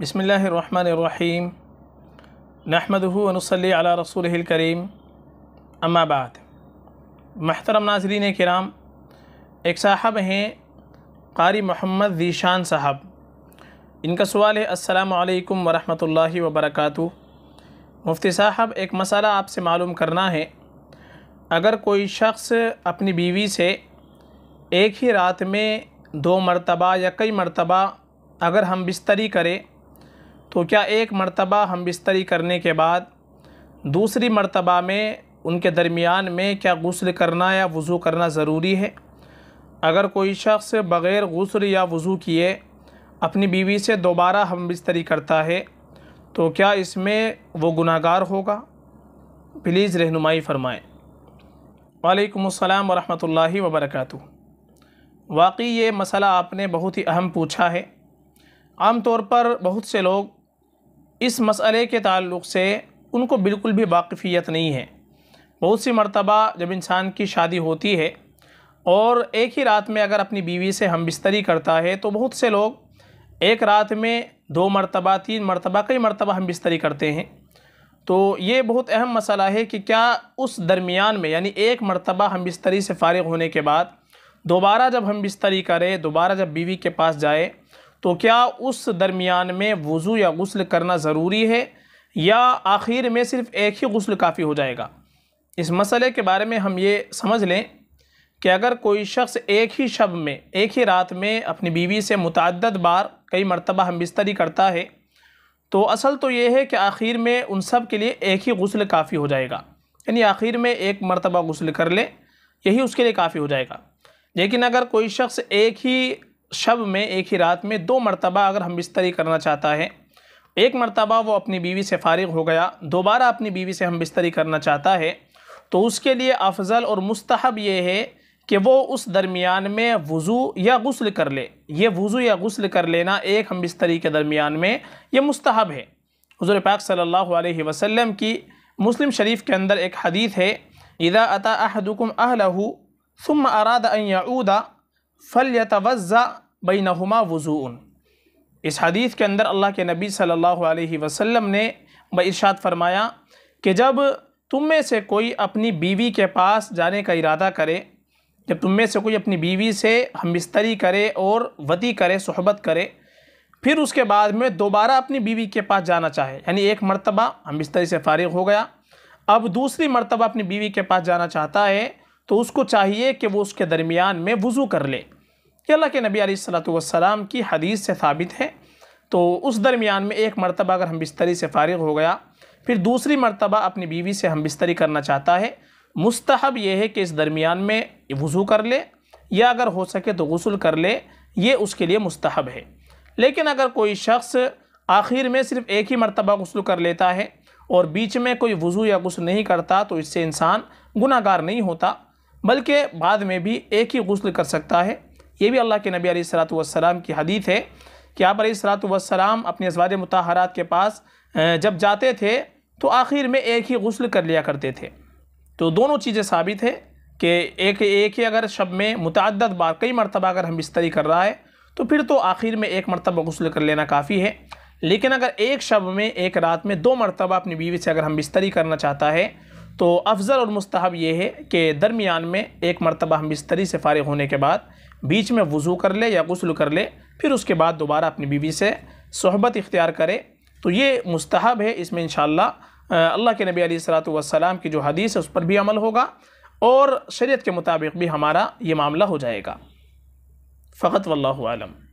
बसमीम नहमदनसली अला रसूल करीम अम्माबाद महतरम नाजरीन कराम एक साहब हैं कारी मोहम्मद जीशान साहब इनका सवाल है असलकम वरहमल वबरक मुफ्ती साहब एक मसला आपसे मालूम करना है अगर कोई शख्स अपनी बीवी से एक ही रात में दो मरतबा या कई मरतबा अगर हम बिस्तरी करें तो क्या एक मर्तबा हम बिस्तरी करने के बाद दूसरी मर्तबा में उनके दरमियान में क्या गसल करना या वज़ू करना ज़रूरी है अगर कोई शख्स बग़ैर गसल या वज़ू किए अपनी बीवी से दोबारा हम बिस्तरी करता है तो क्या इसमें वो गुनागार होगा प्लीज़ रहनुमाई फ़रमाएँ वालेकुम अस्सलाम वबरक वबरकatuh वाकई ये मसला आपने बहुत ही अहम पूछा है आम तौर पर बहुत से लोग इस मसले के ताल्लुक से उनको बिल्कुल भी वाकफ़ियत नहीं है बहुत सी मरतबा जब इंसान की शादी होती है और एक ही रात में अगर अपनी बीवी से हम बिस्तरी करता है तो बहुत से लोग एक रात में दो मरतबा तीन मरतबा कई मरतबा हम बिस्तरी करते हैं तो ये बहुत अहम मसला है कि क्या उस दरमियान में यानी एक मरतबा हम बिस्तरी से फ़ारिग होने के बाद दोबारा जब हम बिस्तरी करें दोबारा जब बीवी के पास जाए तो क्या उस दरमियान में वज़ू या गसल करना ज़रूरी है या आखिर में सिर्फ़ एक ही गसल काफ़ी हो जाएगा इस मसले के बारे में हम ये समझ लें कि अगर कोई शख्स एक ही शब में एक ही रात में अपनी बीवी से मुतद बार कई मरतबा हम बिस्तरी करता है तो असल तो ये है कि आखिर में उन सब के लिए एक ही गसल काफ़ी हो जाएगा यानी आखिर में एक मरतबा गसल कर ले यही उसके लिए काफ़ी हो जाएगा लेकिन अगर कोई शख्स एक ही शब में एक ही रात में दो मरतबा अगर हम बिस्तरी करना चाहता है एक मरतबा वो अपनी बीवी से फारिग हो गया दोबारा अपनी बीवी से हम बिस्तरी करना चाहता है तो उसके लिए अफजल और मुस्तहब ये है कि वो उस दरमियान में वज़ू या गसल कर ले ये वज़ू या गसल कर लेना एक हम बिस्तरी के दरमियान में ये मुस्तहब है हज़र पाक सल्लल्लाहु अलैहि वसल्लम की मुस्लिम शरीफ के अंदर एक हदीत है इदा अता अहदुकुम अहलहू सुम अराद अन फ़ल यतवज़ा बैनहुमा वज़ून इस हदीस के अंदर अल्लाह के नबी सल्लल्लाहु अलैहि वसल्लम ने बरशात फरमाया कि जब तुम में से कोई अपनी बीवी के पास जाने का इरादा करे जब तुम में से कोई अपनी बीवी से हम बिस्तरी करे और वती करे सहबत करे फिर उसके बाद में दोबारा अपनी बीवी के पास जाना चाहे यानी एक मरतबा हम बिस्तरी से फारिग हो गया अब दूसरी मरतबा अपनी बीवी के पास जाना चाहता है तो उसको चाहिए कि वो उसके दरमियान में वज़ू कर ले कि अल्लाह के नबी वसलाम की हदीस से साबित है तो उस दरमियान में एक मरतबा अगर हम बिस्तरी से फारग हो गया फिर दूसरी मरतबा अपनी बीवी से हम बिस्तरी करना चाहता है मुस्तहब यह है कि इस दरमियान में वज़ू कर ले या अगर हो सके तो गसल कर ले ये उसके लिए मुस्तहब है लेकिन अगर कोई शख्स आखिर में सिर्फ़ एक ही मरतबा गसल कर लेता है और बीच में कोई वज़ू या गसल नहीं करता तो इससे इंसान गुनागार नहीं होता बल्कि बाद में भी एक ही गसल कर सकता है ये भी अल्लाह के नबी सलात वसलाम की हदीत है कि आप सलात वसलाम अपने इसवाद मतहरात के पास जब जाते थे तो आखिर में एक ही गसल कर लिया करते थे तो दोनों चीज़ें साबित हैं कि एक एक ही अगर शब में मुतद बार कई मरतबा अगर हम बिस्तरी कर रहा है तो फिर तो आखिर में एक मरतबा गसल कर लेना काफ़ी है लेकिन अगर एक शब में एक रात में दो मरतबा अपनी बीवी से अगर हम बिस्तरी करना चाहता है तो अफज़ल और मस्तहब ये है कि दरमियान में एक मरतबा हम बिस्तरी से फ़ारिग होने के बाद बीच में वज़ू कर ले या गसल कर ले फिर उसके बाद दोबारा अपनी बीवी से सहबत इख्तियार करे तो ये मस्तहब है इसमें इन अल्लाह के नबी सलाम की जो हदीस है उस पर भी अमल होगा और शरीयत के मुताबिक भी हमारा ये मामला हो जाएगा फ़कत वल्लम